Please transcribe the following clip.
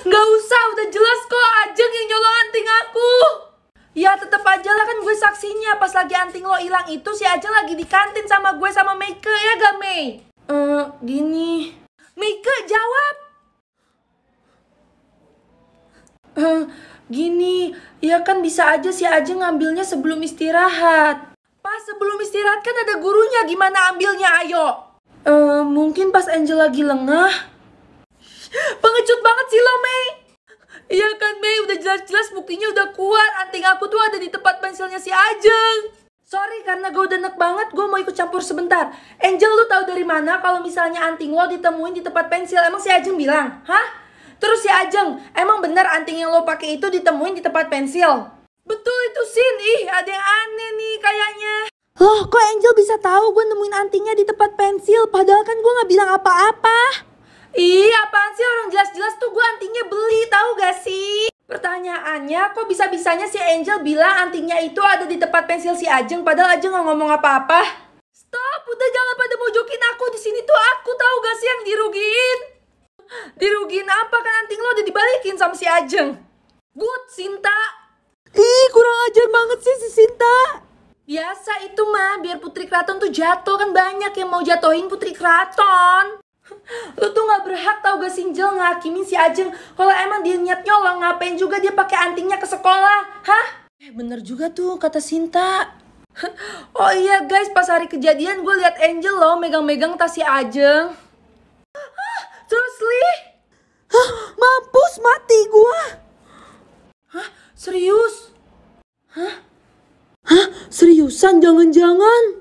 Gak usah, udah jelas kok Ajeng yang nyolong anting aku. Ya tetep aja lah kan gue saksinya Pas lagi anting lo hilang itu si Ajeng lagi di kantin sama gue sama Meike ya gak Mei? Eh uh, gini Meike jawab Eh uh, gini Ya kan bisa aja si Ajeng ngambilnya sebelum istirahat Pas sebelum istirahat kan ada gurunya gimana ambilnya ayo Eh uh, mungkin pas Angel lagi lengah jelas-jelas buktinya udah kuat anting aku tuh ada di tempat pensilnya si Ajeng. Sorry karena gue udah enak banget, gue mau ikut campur sebentar. Angel lu tahu dari mana kalau misalnya anting lo ditemuin di tempat pensil? Emang si Ajeng bilang, hah? Terus si Ajeng, emang bener anting yang lo pakai itu ditemuin di tempat pensil? Betul itu Sin, ih ada yang aneh nih kayaknya. Loh kok Angel bisa tahu gue nemuin antingnya di tempat pensil padahal kan gue gak bilang apa-apa. Ih apaan sih orang jelas-jelas tuh gue antingnya beli tahu gak sih? Pertanyaannya, kok bisa-bisanya si Angel bilang antingnya itu ada di tempat pensil si Ajeng padahal Ajeng gak ngomong apa-apa? Stop, udah jangan pada mojokin aku. Di sini tuh aku tahu gak sih yang dirugiin? Dirugiin apa kan anting lo udah dibalikin sama si Ajeng? Good, Sinta. Ih, kurang ajar banget sih si Sinta. Biasa itu mah, biar Putri Kraton tuh jatuh kan banyak yang mau jatuhin Putri Kraton lu tuh nggak berhak tau gak sinjel ngakimin si Ajeng kalau emang dia niat nyolong ngapain juga dia pakai antingnya ke sekolah hah eh, bener juga tuh kata Sinta oh iya guys pas hari kejadian gue liat Angel loh megang-megang tas si Ajeng ah, terus li Hah, mampus mati gue hah serius hah hah seriusan jangan-jangan